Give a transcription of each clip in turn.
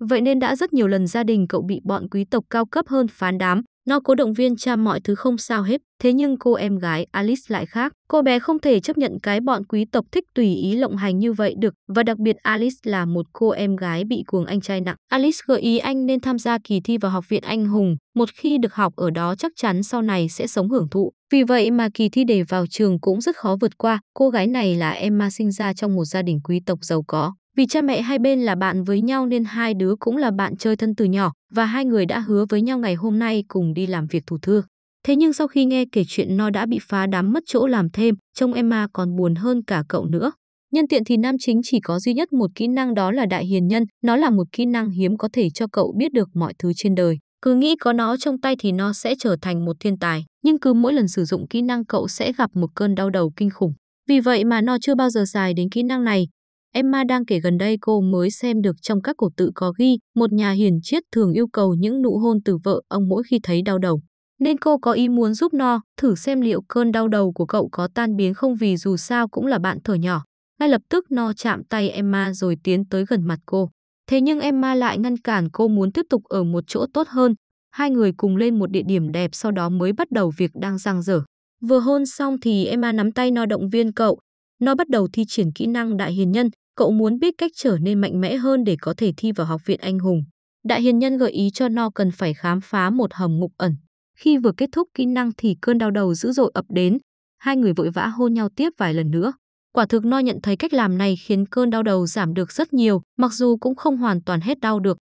Vậy nên đã rất nhiều lần gia đình cậu bị bọn quý tộc cao cấp hơn phán đám. Nó cố động viên cha mọi thứ không sao hết, thế nhưng cô em gái Alice lại khác. Cô bé không thể chấp nhận cái bọn quý tộc thích tùy ý lộng hành như vậy được, và đặc biệt Alice là một cô em gái bị cuồng anh trai nặng. Alice gợi ý anh nên tham gia kỳ thi vào Học viện Anh Hùng, một khi được học ở đó chắc chắn sau này sẽ sống hưởng thụ. Vì vậy mà kỳ thi để vào trường cũng rất khó vượt qua, cô gái này là Emma sinh ra trong một gia đình quý tộc giàu có. Vì cha mẹ hai bên là bạn với nhau nên hai đứa cũng là bạn chơi thân từ nhỏ và hai người đã hứa với nhau ngày hôm nay cùng đi làm việc thủ thư. Thế nhưng sau khi nghe kể chuyện nó đã bị phá đám mất chỗ làm thêm, trông Emma còn buồn hơn cả cậu nữa. Nhân tiện thì nam chính chỉ có duy nhất một kỹ năng đó là đại hiền nhân, nó là một kỹ năng hiếm có thể cho cậu biết được mọi thứ trên đời. Cứ nghĩ có nó trong tay thì nó sẽ trở thành một thiên tài, nhưng cứ mỗi lần sử dụng kỹ năng cậu sẽ gặp một cơn đau đầu kinh khủng. Vì vậy mà nó chưa bao giờ xài đến kỹ năng này, Emma đang kể gần đây cô mới xem được trong các cổ tự có ghi, một nhà hiền triết thường yêu cầu những nụ hôn từ vợ ông mỗi khi thấy đau đầu. Nên cô có ý muốn giúp No, thử xem liệu cơn đau đầu của cậu có tan biến không vì dù sao cũng là bạn thở nhỏ. Ngay lập tức No chạm tay Emma rồi tiến tới gần mặt cô. Thế nhưng Emma lại ngăn cản cô muốn tiếp tục ở một chỗ tốt hơn. Hai người cùng lên một địa điểm đẹp sau đó mới bắt đầu việc đang giang dở. Vừa hôn xong thì Emma nắm tay No động viên cậu, nó bắt đầu thi triển kỹ năng Đại Hiền Nhân, cậu muốn biết cách trở nên mạnh mẽ hơn để có thể thi vào học viện anh hùng. Đại Hiền Nhân gợi ý cho No cần phải khám phá một hầm ngục ẩn. Khi vừa kết thúc kỹ năng thì cơn đau đầu dữ dội ập đến, hai người vội vã hôn nhau tiếp vài lần nữa. Quả thực No nhận thấy cách làm này khiến cơn đau đầu giảm được rất nhiều, mặc dù cũng không hoàn toàn hết đau được.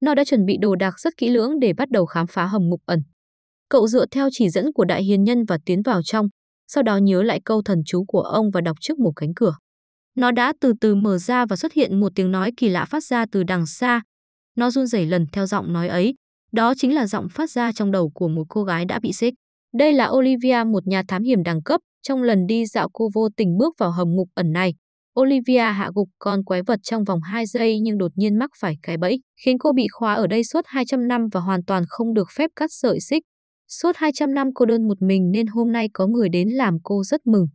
No đã chuẩn bị đồ đạc rất kỹ lưỡng để bắt đầu khám phá hầm ngục ẩn. Cậu dựa theo chỉ dẫn của đại hiền nhân và tiến vào trong, sau đó nhớ lại câu thần chú của ông và đọc trước một cánh cửa. Nó đã từ từ mở ra và xuất hiện một tiếng nói kỳ lạ phát ra từ đằng xa. Nó run rẩy lần theo giọng nói ấy. Đó chính là giọng phát ra trong đầu của một cô gái đã bị xích. Đây là Olivia, một nhà thám hiểm đẳng cấp. Trong lần đi dạo cô vô tình bước vào hầm ngục ẩn này. Olivia hạ gục con quái vật trong vòng 2 giây nhưng đột nhiên mắc phải cái bẫy, khiến cô bị khóa ở đây suốt 200 năm và hoàn toàn không được phép cắt sợi xích. Suốt 200 năm cô đơn một mình nên hôm nay có người đến làm cô rất mừng.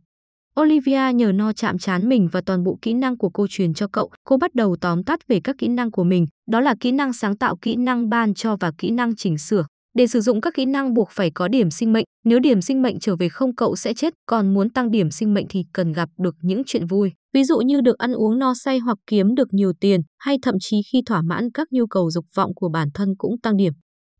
Olivia nhờ no chạm chán mình và toàn bộ kỹ năng của cô truyền cho cậu, cô bắt đầu tóm tắt về các kỹ năng của mình, đó là kỹ năng sáng tạo, kỹ năng ban cho và kỹ năng chỉnh sửa. Để sử dụng các kỹ năng buộc phải có điểm sinh mệnh, nếu điểm sinh mệnh trở về không cậu sẽ chết, còn muốn tăng điểm sinh mệnh thì cần gặp được những chuyện vui, ví dụ như được ăn uống no say hoặc kiếm được nhiều tiền, hay thậm chí khi thỏa mãn các nhu cầu dục vọng của bản thân cũng tăng điểm.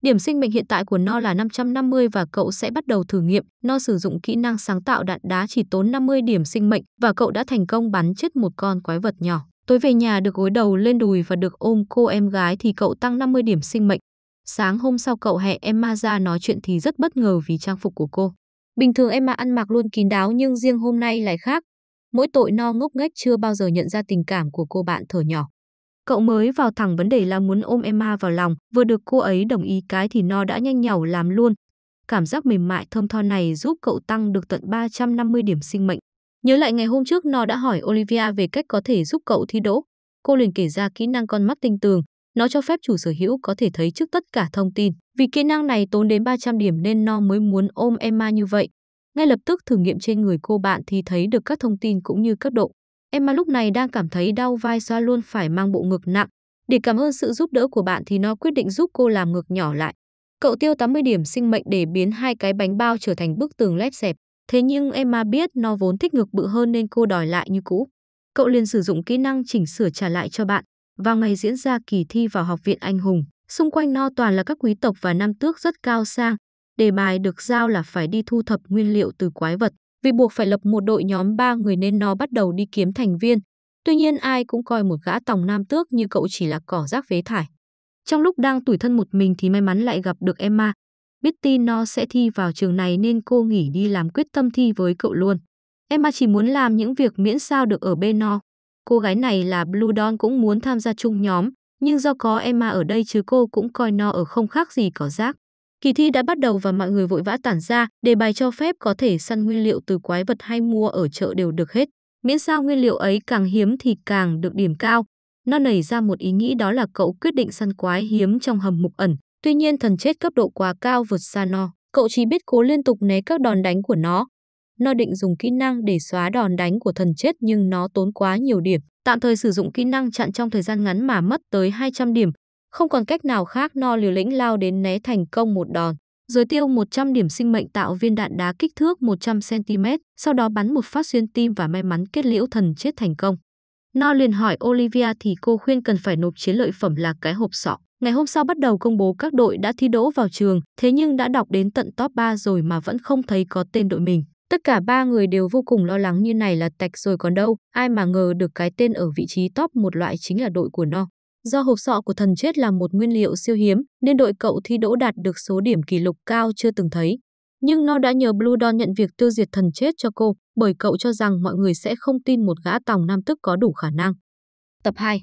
Điểm sinh mệnh hiện tại của No là 550 và cậu sẽ bắt đầu thử nghiệm. No sử dụng kỹ năng sáng tạo đạn đá chỉ tốn 50 điểm sinh mệnh và cậu đã thành công bắn chết một con quái vật nhỏ. Tối về nhà được gối đầu lên đùi và được ôm cô em gái thì cậu tăng 50 điểm sinh mệnh. Sáng hôm sau cậu hẹn Emma ra nói chuyện thì rất bất ngờ vì trang phục của cô. Bình thường Emma ăn mặc luôn kín đáo nhưng riêng hôm nay lại khác. Mỗi tội no ngốc nghếch chưa bao giờ nhận ra tình cảm của cô bạn thở nhỏ. Cậu mới vào thẳng vấn đề là muốn ôm Emma vào lòng, vừa được cô ấy đồng ý cái thì nó đã nhanh nhảu làm luôn. Cảm giác mềm mại thơm tho này giúp cậu tăng được tận 350 điểm sinh mệnh. Nhớ lại ngày hôm trước nó đã hỏi Olivia về cách có thể giúp cậu thi đỗ. Cô liền kể ra kỹ năng con mắt tinh tường. Nó cho phép chủ sở hữu có thể thấy trước tất cả thông tin. Vì kỹ năng này tốn đến 300 điểm nên nó mới muốn ôm Emma như vậy. Ngay lập tức thử nghiệm trên người cô bạn thì thấy được các thông tin cũng như các độ Emma lúc này đang cảm thấy đau vai do luôn phải mang bộ ngực nặng. Để cảm ơn sự giúp đỡ của bạn thì nó quyết định giúp cô làm ngực nhỏ lại. Cậu tiêu 80 điểm sinh mệnh để biến hai cái bánh bao trở thành bức tường lép xẹp. Thế nhưng Emma biết nó vốn thích ngực bự hơn nên cô đòi lại như cũ. Cậu liền sử dụng kỹ năng chỉnh sửa trả lại cho bạn. Vào ngày diễn ra kỳ thi vào Học viện Anh Hùng, xung quanh no toàn là các quý tộc và nam tước rất cao sang. Đề bài được giao là phải đi thu thập nguyên liệu từ quái vật. Vì buộc phải lập một đội nhóm 3 người nên nó bắt đầu đi kiếm thành viên. Tuy nhiên ai cũng coi một gã tòng nam tước như cậu chỉ là cỏ rác phế thải. Trong lúc đang tủi thân một mình thì may mắn lại gặp được Emma. Biết tin nó sẽ thi vào trường này nên cô nghỉ đi làm quyết tâm thi với cậu luôn. Emma chỉ muốn làm những việc miễn sao được ở bên nó. Cô gái này là Blue Dawn cũng muốn tham gia chung nhóm, nhưng do có Emma ở đây chứ cô cũng coi nó ở không khác gì cỏ rác. Kỳ thi đã bắt đầu và mọi người vội vã tản ra, đề bài cho phép có thể săn nguyên liệu từ quái vật hay mua ở chợ đều được hết. Miễn sao nguyên liệu ấy càng hiếm thì càng được điểm cao. Nó nảy ra một ý nghĩ đó là cậu quyết định săn quái hiếm trong hầm mục ẩn. Tuy nhiên thần chết cấp độ quá cao vượt xa nó, cậu chỉ biết cố liên tục né các đòn đánh của nó. Nó định dùng kỹ năng để xóa đòn đánh của thần chết nhưng nó tốn quá nhiều điểm. Tạm thời sử dụng kỹ năng chặn trong thời gian ngắn mà mất tới 200 điểm, không còn cách nào khác no liều lĩnh lao đến né thành công một đòn. Rồi tiêu 100 điểm sinh mệnh tạo viên đạn đá kích thước 100cm, sau đó bắn một phát xuyên tim và may mắn kết liễu thần chết thành công. No liền hỏi Olivia thì cô khuyên cần phải nộp chiến lợi phẩm là cái hộp sọ. Ngày hôm sau bắt đầu công bố các đội đã thi đỗ vào trường, thế nhưng đã đọc đến tận top 3 rồi mà vẫn không thấy có tên đội mình. Tất cả ba người đều vô cùng lo lắng như này là tạch rồi còn đâu, ai mà ngờ được cái tên ở vị trí top một loại chính là đội của No. Do hộp sọ của thần chết là một nguyên liệu siêu hiếm nên đội cậu thi đỗ đạt được số điểm kỷ lục cao chưa từng thấy. Nhưng nó đã nhờ Blue Don nhận việc tiêu diệt thần chết cho cô bởi cậu cho rằng mọi người sẽ không tin một gã tòng nam tức có đủ khả năng. Tập 2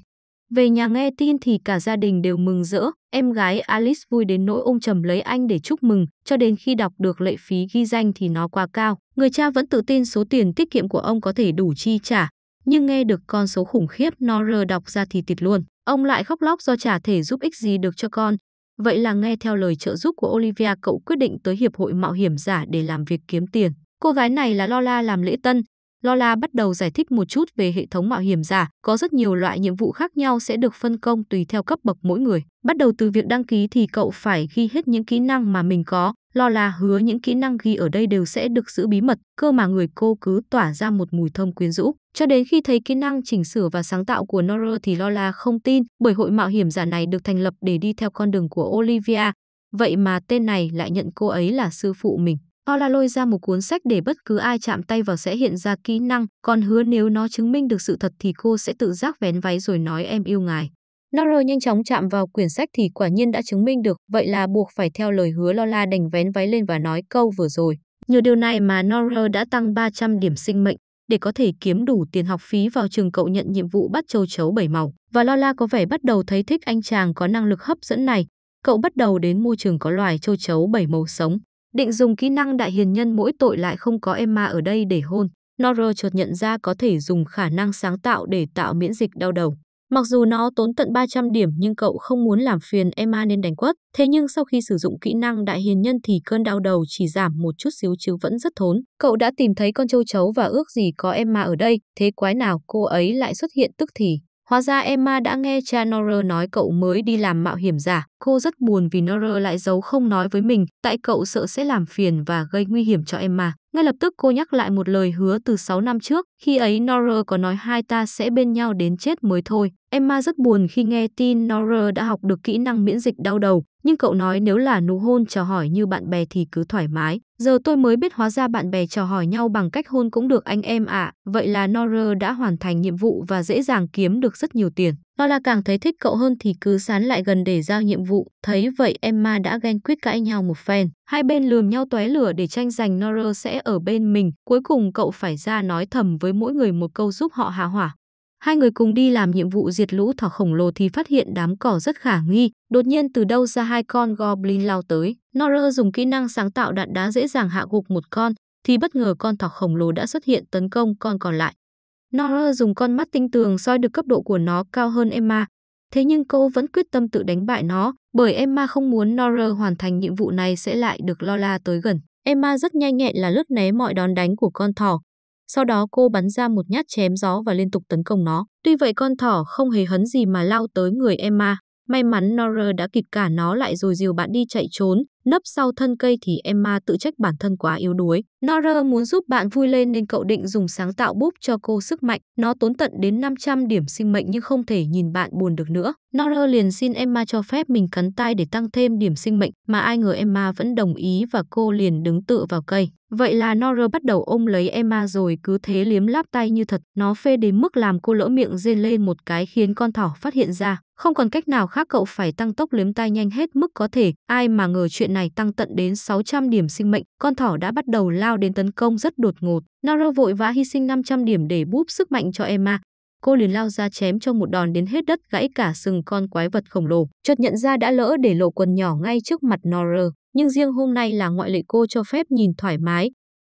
Về nhà nghe tin thì cả gia đình đều mừng rỡ, em gái Alice vui đến nỗi ôm chầm lấy anh để chúc mừng, cho đến khi đọc được lệ phí ghi danh thì nó quá cao. Người cha vẫn tự tin số tiền tiết kiệm của ông có thể đủ chi trả, nhưng nghe được con số khủng khiếp Nora đọc ra thì tịt luôn. Ông lại khóc lóc do chả thể giúp ích gì được cho con. Vậy là nghe theo lời trợ giúp của Olivia cậu quyết định tới Hiệp hội Mạo hiểm giả để làm việc kiếm tiền. Cô gái này là Lola làm lễ tân, Lola bắt đầu giải thích một chút về hệ thống mạo hiểm giả, có rất nhiều loại nhiệm vụ khác nhau sẽ được phân công tùy theo cấp bậc mỗi người. Bắt đầu từ việc đăng ký thì cậu phải ghi hết những kỹ năng mà mình có, Lola hứa những kỹ năng ghi ở đây đều sẽ được giữ bí mật, cơ mà người cô cứ tỏa ra một mùi thơm quyến rũ. Cho đến khi thấy kỹ năng chỉnh sửa và sáng tạo của Nora thì Lola không tin, bởi hội mạo hiểm giả này được thành lập để đi theo con đường của Olivia, vậy mà tên này lại nhận cô ấy là sư phụ mình. Ola lôi ra một cuốn sách để bất cứ ai chạm tay vào sẽ hiện ra kỹ năng, còn hứa nếu nó chứng minh được sự thật thì cô sẽ tự giác vén váy rồi nói em yêu ngài. Naro nhanh chóng chạm vào quyển sách thì quả nhiên đã chứng minh được, vậy là buộc phải theo lời hứa la đành vén váy lên và nói câu vừa rồi. Nhờ điều này mà Nora đã tăng 300 điểm sinh mệnh để có thể kiếm đủ tiền học phí vào trường cậu nhận nhiệm vụ bắt châu chấu bảy màu. Và Lola có vẻ bắt đầu thấy thích anh chàng có năng lực hấp dẫn này. Cậu bắt đầu đến môi trường có loài châu chấu bảy màu sống định dùng kỹ năng đại hiền nhân mỗi tội lại không có Emma ở đây để hôn. noro chợt nhận ra có thể dùng khả năng sáng tạo để tạo miễn dịch đau đầu. Mặc dù nó tốn tận 300 điểm nhưng cậu không muốn làm phiền Emma nên đánh quất. Thế nhưng sau khi sử dụng kỹ năng đại hiền nhân thì cơn đau đầu chỉ giảm một chút xíu chứ vẫn rất thốn. Cậu đã tìm thấy con châu chấu và ước gì có Emma ở đây, thế quái nào cô ấy lại xuất hiện tức thì. Hóa ra Emma đã nghe cha Nora nói cậu mới đi làm mạo hiểm giả. Cô rất buồn vì Nora lại giấu không nói với mình, tại cậu sợ sẽ làm phiền và gây nguy hiểm cho Emma. Ngay lập tức cô nhắc lại một lời hứa từ 6 năm trước, khi ấy Nora có nói hai ta sẽ bên nhau đến chết mới thôi. Emma rất buồn khi nghe tin Nora đã học được kỹ năng miễn dịch đau đầu, nhưng cậu nói nếu là nụ hôn chào hỏi như bạn bè thì cứ thoải mái. Giờ tôi mới biết hóa ra bạn bè chào hỏi nhau bằng cách hôn cũng được anh em ạ. À. Vậy là Nora đã hoàn thành nhiệm vụ và dễ dàng kiếm được rất nhiều tiền. Lola càng thấy thích cậu hơn thì cứ sán lại gần để giao nhiệm vụ. Thấy vậy Emma đã ghen quyết cãi nhau một phen. Hai bên lườm nhau tóe lửa để tranh giành Nora sẽ ở bên mình. Cuối cùng cậu phải ra nói thầm với mỗi người một câu giúp họ hạ hỏa. Hai người cùng đi làm nhiệm vụ diệt lũ thỏ khổng lồ thì phát hiện đám cỏ rất khả nghi. Đột nhiên từ đâu ra hai con goblin lao tới. Nora dùng kỹ năng sáng tạo đạn đá dễ dàng hạ gục một con thì bất ngờ con thỏ khổng lồ đã xuất hiện tấn công con còn lại. Nora dùng con mắt tinh tường soi được cấp độ của nó cao hơn Emma. Thế nhưng cô vẫn quyết tâm tự đánh bại nó, bởi Emma không muốn Nora hoàn thành nhiệm vụ này sẽ lại được Lola tới gần. Emma rất nhanh nhẹn là lướt né mọi đòn đánh của con thỏ. Sau đó cô bắn ra một nhát chém gió và liên tục tấn công nó. Tuy vậy con thỏ không hề hấn gì mà lao tới người Emma. May mắn Nora đã kịp cả nó lại rồi dìu bạn đi chạy trốn, nấp sau thân cây thì Emma tự trách bản thân quá yếu đuối. Nora muốn giúp bạn vui lên nên cậu định dùng sáng tạo búp cho cô sức mạnh. Nó tốn tận đến 500 điểm sinh mệnh nhưng không thể nhìn bạn buồn được nữa. Nora liền xin Emma cho phép mình cắn tay để tăng thêm điểm sinh mệnh mà ai ngờ Emma vẫn đồng ý và cô liền đứng tựa vào cây. Vậy là Nora bắt đầu ôm lấy Emma rồi cứ thế liếm láp tay như thật. Nó phê đến mức làm cô lỡ miệng rên lên một cái khiến con thỏ phát hiện ra. Không còn cách nào khác cậu phải tăng tốc liếm tai nhanh hết mức có thể, ai mà ngờ chuyện này tăng tận đến 600 điểm sinh mệnh, con thỏ đã bắt đầu lao đến tấn công rất đột ngột. Naro vội vã hy sinh 500 điểm để búp sức mạnh cho Emma. Cô liền lao ra chém cho một đòn đến hết đất gãy cả sừng con quái vật khổng lồ, chợt nhận ra đã lỡ để lộ quần nhỏ ngay trước mặt Nora. Nhưng riêng hôm nay là ngoại lệ cô cho phép nhìn thoải mái,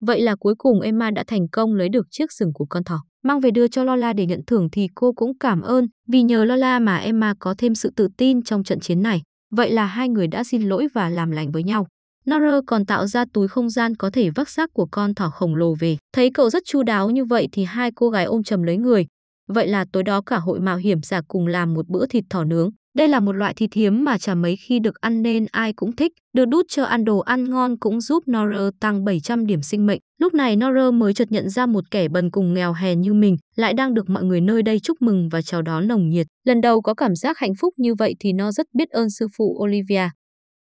Vậy là cuối cùng Emma đã thành công lấy được chiếc sừng của con thỏ. Mang về đưa cho Lola để nhận thưởng thì cô cũng cảm ơn vì nhờ Lola mà Emma có thêm sự tự tin trong trận chiến này. Vậy là hai người đã xin lỗi và làm lành với nhau. Nora còn tạo ra túi không gian có thể vác xác của con thỏ khổng lồ về. Thấy cậu rất chu đáo như vậy thì hai cô gái ôm chầm lấy người. Vậy là tối đó cả hội mạo hiểm giả cùng làm một bữa thịt thỏ nướng. Đây là một loại thịt hiếm mà chả mấy khi được ăn nên ai cũng thích, được đút cho ăn đồ ăn ngon cũng giúp Nora tăng 700 điểm sinh mệnh. Lúc này Nora mới chợt nhận ra một kẻ bần cùng nghèo hèn như mình lại đang được mọi người nơi đây chúc mừng và chào đón nồng nhiệt. Lần đầu có cảm giác hạnh phúc như vậy thì nó rất biết ơn sư phụ Olivia.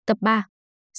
Tập 3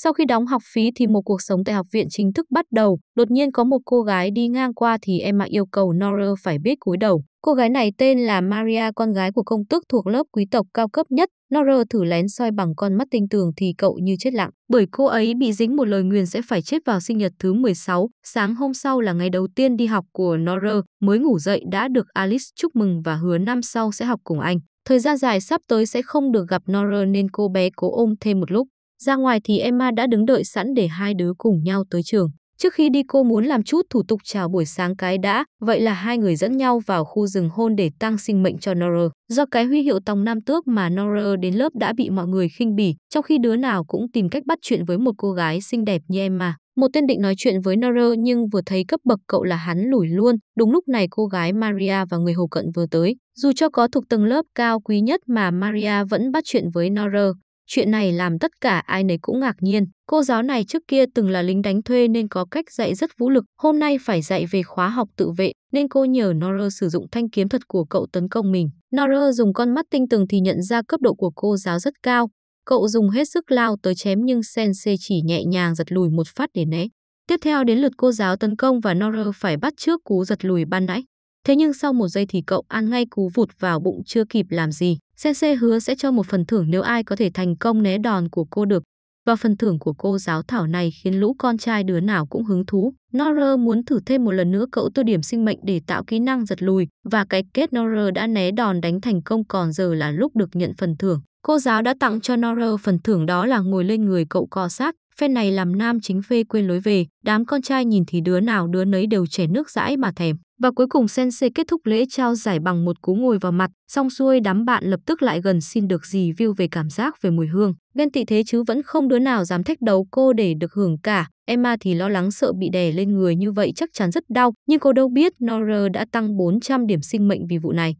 sau khi đóng học phí thì một cuộc sống tại học viện chính thức bắt đầu, đột nhiên có một cô gái đi ngang qua thì Emma yêu cầu Nora phải biết cúi đầu. Cô gái này tên là Maria, con gái của công tước thuộc lớp quý tộc cao cấp nhất. Nora thử lén soi bằng con mắt tinh tường thì cậu như chết lặng, bởi cô ấy bị dính một lời nguyền sẽ phải chết vào sinh nhật thứ 16. Sáng hôm sau là ngày đầu tiên đi học của Nora, mới ngủ dậy đã được Alice chúc mừng và hứa năm sau sẽ học cùng anh. Thời gian dài sắp tới sẽ không được gặp Nora nên cô bé cố ôm thêm một lúc. Ra ngoài thì Emma đã đứng đợi sẵn để hai đứa cùng nhau tới trường. Trước khi đi cô muốn làm chút thủ tục chào buổi sáng cái đã, vậy là hai người dẫn nhau vào khu rừng hôn để tăng sinh mệnh cho Nora. Do cái huy hiệu tòng nam tước mà Nora đến lớp đã bị mọi người khinh bỉ, trong khi đứa nào cũng tìm cách bắt chuyện với một cô gái xinh đẹp như Emma. Một tên định nói chuyện với Nora nhưng vừa thấy cấp bậc cậu là hắn lủi luôn. Đúng lúc này cô gái Maria và người hầu cận vừa tới. Dù cho có thuộc tầng lớp cao quý nhất mà Maria vẫn bắt chuyện với Nora. Chuyện này làm tất cả ai nấy cũng ngạc nhiên. Cô giáo này trước kia từng là lính đánh thuê nên có cách dạy rất vũ lực. Hôm nay phải dạy về khóa học tự vệ nên cô nhờ Nora sử dụng thanh kiếm thật của cậu tấn công mình. Nora dùng con mắt tinh tường thì nhận ra cấp độ của cô giáo rất cao. Cậu dùng hết sức lao tới chém nhưng Sensei chỉ nhẹ nhàng giật lùi một phát để né. Tiếp theo đến lượt cô giáo tấn công và Nora phải bắt trước cú giật lùi ban nãy. Thế nhưng sau một giây thì cậu ăn ngay cú vụt vào bụng chưa kịp làm gì. CC hứa sẽ cho một phần thưởng nếu ai có thể thành công né đòn của cô được. Và phần thưởng của cô giáo Thảo này khiến lũ con trai đứa nào cũng hứng thú. Norrer muốn thử thêm một lần nữa cậu tô điểm sinh mệnh để tạo kỹ năng giật lùi và cái kết Norrer đã né đòn đánh thành công còn giờ là lúc được nhận phần thưởng. Cô giáo đã tặng cho Norrer phần thưởng đó là ngồi lên người cậu co sát Phen này làm nam chính phê quên lối về, đám con trai nhìn thì đứa nào đứa nấy đều chảy nước dãi mà thèm. Và cuối cùng Sensei kết thúc lễ trao giải bằng một cú ngồi vào mặt, xong xuôi đám bạn lập tức lại gần xin được review về cảm giác về mùi hương. Ghen tị thế chứ vẫn không đứa nào dám thách đấu cô để được hưởng cả. Emma thì lo lắng sợ bị đè lên người như vậy chắc chắn rất đau, nhưng cô đâu biết Nora đã tăng 400 điểm sinh mệnh vì vụ này.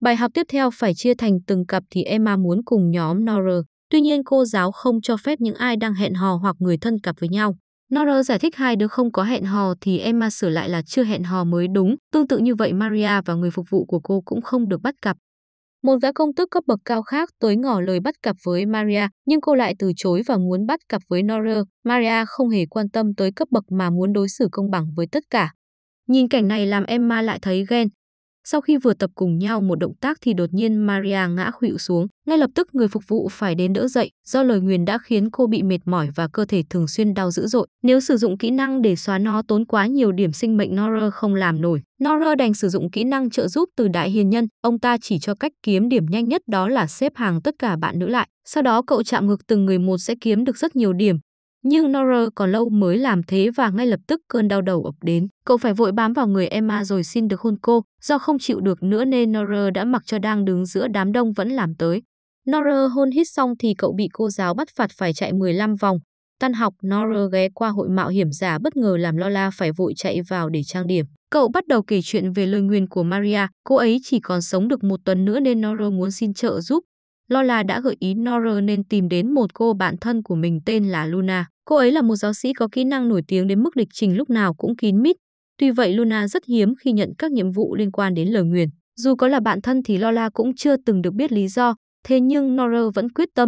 Bài học tiếp theo phải chia thành từng cặp thì Emma muốn cùng nhóm Nora Tuy nhiên cô giáo không cho phép những ai đang hẹn hò hoặc người thân cặp với nhau. Nora giải thích hai đứa không có hẹn hò thì Emma sửa lại là chưa hẹn hò mới đúng. Tương tự như vậy Maria và người phục vụ của cô cũng không được bắt cặp. Một gã công tước cấp bậc cao khác tới ngỏ lời bắt cặp với Maria, nhưng cô lại từ chối và muốn bắt cặp với Nora. Maria không hề quan tâm tới cấp bậc mà muốn đối xử công bằng với tất cả. Nhìn cảnh này làm Emma lại thấy ghen, sau khi vừa tập cùng nhau một động tác thì đột nhiên Maria ngã khuỵu xuống, ngay lập tức người phục vụ phải đến đỡ dậy, do lời nguyền đã khiến cô bị mệt mỏi và cơ thể thường xuyên đau dữ dội. Nếu sử dụng kỹ năng để xóa nó tốn quá nhiều điểm sinh mệnh Nora không làm nổi. Nora đành sử dụng kỹ năng trợ giúp từ đại hiền nhân, ông ta chỉ cho cách kiếm điểm nhanh nhất đó là xếp hàng tất cả bạn nữ lại. Sau đó cậu chạm ngực từng người một sẽ kiếm được rất nhiều điểm, nhưng Nora còn lâu mới làm thế và ngay lập tức cơn đau đầu ập đến. Cậu phải vội bám vào người Emma rồi xin được hôn cô. Do không chịu được nữa nên Nora đã mặc cho đang đứng giữa đám đông vẫn làm tới. Nora hôn hít xong thì cậu bị cô giáo bắt phạt phải chạy 15 vòng. Tan học, Nora ghé qua hội mạo hiểm giả bất ngờ làm Lola phải vội chạy vào để trang điểm. Cậu bắt đầu kể chuyện về lời nguyền của Maria. Cô ấy chỉ còn sống được một tuần nữa nên Nora muốn xin trợ giúp Lola đã gợi ý Nora nên tìm đến một cô bạn thân của mình tên là Luna. Cô ấy là một giáo sĩ có kỹ năng nổi tiếng đến mức lịch trình lúc nào cũng kín mít. Tuy vậy Luna rất hiếm khi nhận các nhiệm vụ liên quan đến lời nguyền. Dù có là bạn thân thì Lola cũng chưa từng được biết lý do, thế nhưng Nora vẫn quyết tâm